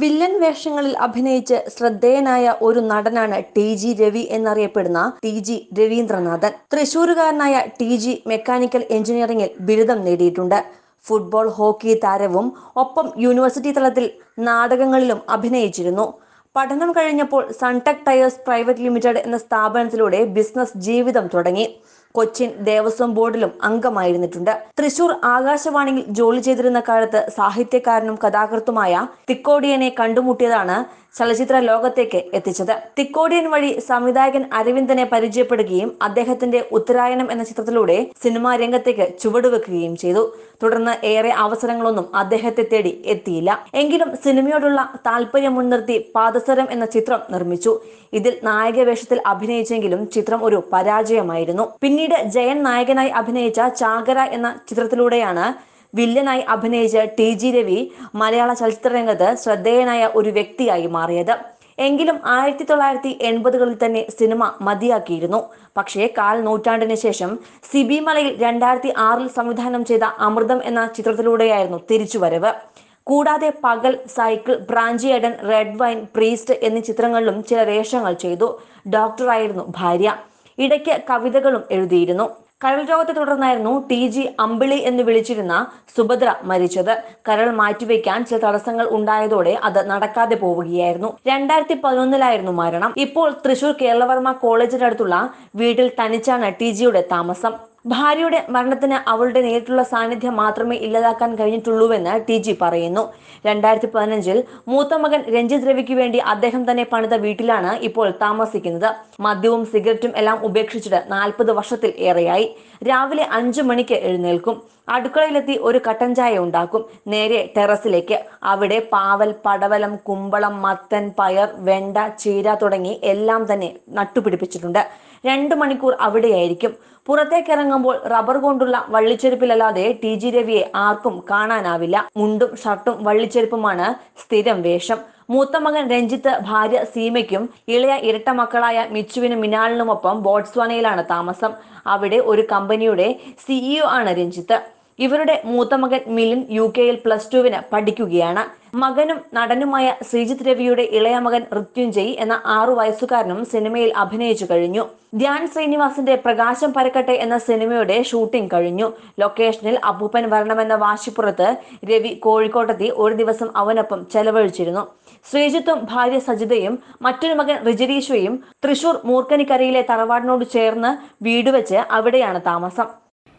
villain വേഷങ്ങളിൽ അഭിനയിച്ച് ശ്രദ്ധേയനായ ഒരു നടനാണ് ടി ജി രവി എന്നറിയപ്പെടുന്ന ടി ജി രവീന്ദ്രനാഥൻ തൃശൂരുകാരനായ ടി ജി മെക്കാനിക്കൽ എഞ്ചിനീയറിംഗിൽ ബിരുദം നേടിയിട്ടുണ്ട് ഫുട്ബോൾ ഹോക്കി താരവും ഒപ്പം യൂണിവേഴ്സിറ്റി തലത്തിൽ നാടകങ്ങളിലും അഭിനയിച്ചിരുന്നു പഠനം കഴിഞ്ഞപ്പോൾ സൺടെക് ടയേഴ്സ് പ്രൈവറ്റ് ലിമിറ്റഡ് എന്ന സ്ഥാപനത്തിലൂടെ ബിസിനസ് ജീവിതം തുടങ്ങി കൊച്ചിൻ ദേവസ്വം ബോർഡിലും അംഗമായിരുന്നിട്ടുണ്ട് തൃശൂർ ആകാശവാണിയിൽ ജോലി ചെയ്തിരുന്ന കാലത്ത് സാഹിത്യകാരനും കഥാകൃത്തുമായ തിക്കോടിയനെ കണ്ടുമുട്ടിയതാണ് ചലച്ചിത്ര ലോകത്തേക്ക് എത്തിച്ചത് തിക്കോടിയൻ വഴി സംവിധായകൻ അരവിന്ദനെ പരിചയപ്പെടുകയും അദ്ദേഹത്തിന്റെ ഉത്തരായണം എന്ന ചിത്രത്തിലൂടെ സിനിമാ രംഗത്തേക്ക് ചുവടുവെക്കുകയും ചെയ്തു തുടർന്ന് ഏറെ അവസരങ്ങളൊന്നും അദ്ദേഹത്തെ തേടി എത്തിയില്ല എങ്കിലും സിനിമയോടുള്ള താല്പര്യം മുൻനിർത്തി പാദസരം എന്ന ചിത്രം നിർമ്മിച്ചു ഇതിൽ നായക വേഷത്തിൽ അഭിനയിച്ചെങ്കിലും ചിത്രം ഒരു പരാജയമായിരുന്നു പിന്നീട് ജയൻ നായകനായി അഭിനയിച്ച ചാകര എന്ന ചിത്രത്തിലൂടെയാണ് വില്ലനായി അഭിനയിച്ച ടി ജി രവി മലയാള രംഗത്ത് ശ്രദ്ധേയനായ ഒരു വ്യക്തിയായി മാറിയത് എങ്കിലും ആയിരത്തി തൊള്ളായിരത്തി എൺപതുകളിൽ തന്നെ സിനിമ മതിയാക്കിയിരുന്നു പക്ഷേ കാൽ നൂറ്റാണ്ടിന് ശേഷം സിബി മലയിൽ രണ്ടായിരത്തി ആറിൽ സംവിധാനം ചെയ്ത അമൃതം എന്ന ചിത്രത്തിലൂടെയായിരുന്നു തിരിച്ചുവരവ് കൂടാതെ പകൽ സൈക്കിൾ ബ്രാഞ്ചി എഡൻ റെഡ് വൈൻ പ്രീസ്റ്റ് എന്നീ ചിത്രങ്ങളിലും ചില വേഷങ്ങൾ ചെയ്തു ഡോക്ടറായിരുന്നു ഭാര്യ ഇടയ്ക്ക് കവിതകളും എഴുതിയിരുന്നു കരൾ രോഗത്തെ തുടർന്നായിരുന്നു ടി ജി അമ്പിളി എന്ന് വിളിച്ചിരുന്ന സുഭദ്ര മരിച്ചത് കരൾ മാറ്റിവെക്കാൻ ചില തടസ്സങ്ങൾ ഉണ്ടായതോടെ അത് നടക്കാതെ പോവുകയായിരുന്നു രണ്ടായിരത്തി പതിനൊന്നിലായിരുന്നു മരണം ഇപ്പോൾ തൃശൂർ കേരളവർമ്മ കോളേജിനടുത്തുള്ള വീട്ടിൽ തനിച്ചാണ് ടി ജിയുടെ താമസം ഭാര്യയുടെ മരണത്തിന് അവളുടെ നേരിട്ടുള്ള സാന്നിധ്യം മാത്രമേ ഇല്ലാതാക്കാൻ കഴിഞ്ഞിട്ടുള്ളൂവെന്ന് ടി ജി പറയുന്നു രണ്ടായിരത്തി പതിനഞ്ചിൽ മൂത്ത മകൻ രഞ്ജിത് രവിക്ക് വേണ്ടി അദ്ദേഹം തന്നെ പണിത വീട്ടിലാണ് ഇപ്പോൾ താമസിക്കുന്നത് മദ്യവും സിഗരറ്റും എല്ലാം ഉപേക്ഷിച്ചിട്ട് നാൽപ്പത് വർഷത്തിൽ ഏറെയായി രാവിലെ അഞ്ചു മണിക്ക് എഴുന്നേൽക്കും അടുക്കളയിലെത്തി ഒരു കട്ടൻ ചായ ഉണ്ടാക്കും നേരെ ടെറസിലേക്ക് അവിടെ പാവൽ പടവലം കുമ്പളം മത്തൻ പയർ വെണ്ട ചീര തുടങ്ങി എല്ലാം തന്നെ നട്ടുപിടിപ്പിച്ചിട്ടുണ്ട് രണ്ടു മണിക്കൂർ അവിടെയായിരിക്കും പുറത്തേക്ക് ഇറങ്ങുമ്പോൾ റബ്ബർ കൊണ്ടുള്ള വള്ളിച്ചെരുപ്പിലല്ലാതെ ടി ജി രവിയെ ആർക്കും കാണാനാവില്ല മുണ്ടും ഷർട്ടും വള്ളിച്ചെരുപ്പുമാണ് സ്ഥിരം വേഷം മൂത്ത മകൻ രഞ്ജിത്ത് ഭാര്യ സീമയ്ക്കും ഇളയ ഇരട്ട മക്കളായ മിച്ചുവിനും മിനാളിനുമൊപ്പം ബോട്സ്വാനയിലാണ് താമസം അവിടെ ഒരു കമ്പനിയുടെ സിഇഒ ആണ് രഞ്ജിത്ത് ഇവരുടെ മൂത്ത മകൻ മിലിൻ യു കെയിൽ പ്ലസ് ടുവിന് പഠിക്കുകയാണ് മകനും നടനുമായ ശ്രീജിത്ത് രവിയുടെ ഇളയ മകൻ ഋത്യുഞ്ജയ് എന്ന ആറു വയസ്സുകാരനും സിനിമയിൽ അഭിനയിച്ചു കഴിഞ്ഞു ധ്യാൻ ശ്രീനിവാസിന്റെ പ്രകാശം പരക്കട്ടെ എന്ന സിനിമയുടെ ഷൂട്ടിംഗ് കഴിഞ്ഞു ലൊക്കേഷനിൽ അപ്പൂപ്പൻ വരണമെന്ന വാശിപ്പുറത്ത് രവി കോഴിക്കോട്ടെത്തി ഒരു ദിവസം അവനൊപ്പം ചെലവഴിച്ചിരുന്നു ശ്രീജിത്തും ഭാര്യ സജിതയും മറ്റൊരു മകൻ റിജരീശ്വയും തൃശൂർ മൂർക്കനിക്കരയിലെ തറവാടിനോട് ചേർന്ന് വീട് വെച്ച് അവിടെയാണ് താമസം